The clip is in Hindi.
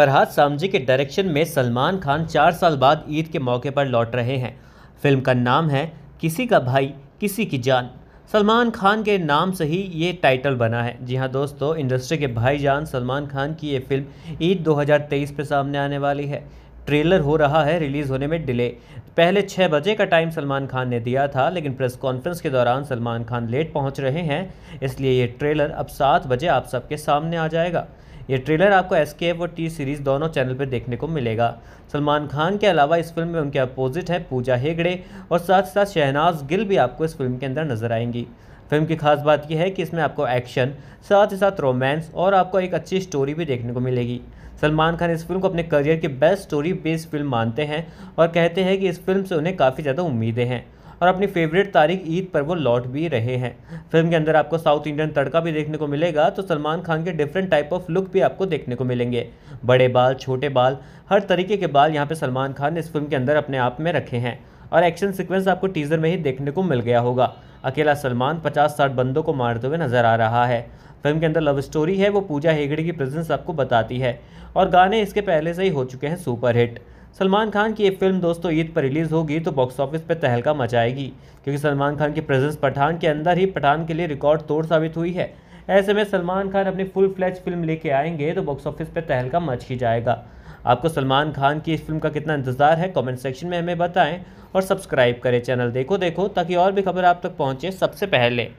फरहाद सामजी के डायरेक्शन में सलमान खान चार साल बाद ईद के मौके पर लौट रहे हैं फिल्म का नाम है किसी का भाई किसी की जान सलमान खान के नाम से ही ये टाइटल बना है जी हाँ दोस्तों इंडस्ट्री के भाई जान सलमान खान की ये फिल्म ईद 2023 पर सामने आने वाली है ट्रेलर हो रहा है रिलीज़ होने में डिले पहले छः बजे का टाइम सलमान खान ने दिया था लेकिन प्रेस कॉन्फ्रेंस के दौरान सलमान खान लेट पहुंच रहे हैं इसलिए ये ट्रेलर अब सात बजे आप सबके सामने आ जाएगा ये ट्रेलर आपको एस के एफ और टी सीरीज़ दोनों चैनल पर देखने को मिलेगा सलमान खान के अलावा इस फिल्म में उनके अपोजिट हैं पूजा हेगड़े और साथ साथ शहनाज गिल भी आपको इस फिल्म के अंदर नजर आएंगी फिल्म की खास बात यह है कि इसमें आपको एक्शन साथ ही साथ रोमांस और आपको एक अच्छी स्टोरी भी देखने को मिलेगी सलमान खान इस फिल्म को अपने करियर की बेस्ट स्टोरी बेस्ड फिल्म मानते हैं और कहते हैं कि इस फिल्म से उन्हें काफ़ी ज़्यादा उम्मीदें हैं और अपनी फेवरेट तारीख ईद पर वो लौट भी रहे हैं फिल्म के अंदर आपको साउथ इंडियन तड़का भी देखने को मिलेगा तो सलमान खान के डिफरेंट टाइप ऑफ लुक भी आपको देखने को मिलेंगे बड़े बाल छोटे बाल हर तरीके के बाल यहाँ पर सलमान खान ने इस फिल्म के अंदर अपने आप में रखे हैं और एक्शन सिक्वेंस आपको टीजर में ही देखने को मिल गया होगा अकेला सलमान पचास साठ बंदों को मारते हुए नजर आ रहा है फिल्म के अंदर लव स्टोरी है वो पूजा हेगड़े की प्रेजेंस आपको बताती है और गाने इसके पहले से ही हो चुके हैं सुपरहिट सलमान खान की ये फिल्म दोस्तों ईद पर रिलीज़ होगी तो बॉक्स ऑफिस पर तहलका मचाएगी क्योंकि सलमान खान की प्रेजेंस पठान के अंदर ही पठान के लिए रिकॉर्ड तोड़ साबित हुई है ऐसे में सलमान खान अपनी फुल फ्लैच फिल्म लेके आएंगे तो बॉक्स ऑफिस पर तहलका मच ही जाएगा आपको सलमान खान की इस फिल्म का कितना इंतज़ार है कमेंट सेक्शन में हमें बताएं और सब्सक्राइब करें चैनल देखो देखो ताकि और भी खबर आप तक पहुंचे सबसे पहले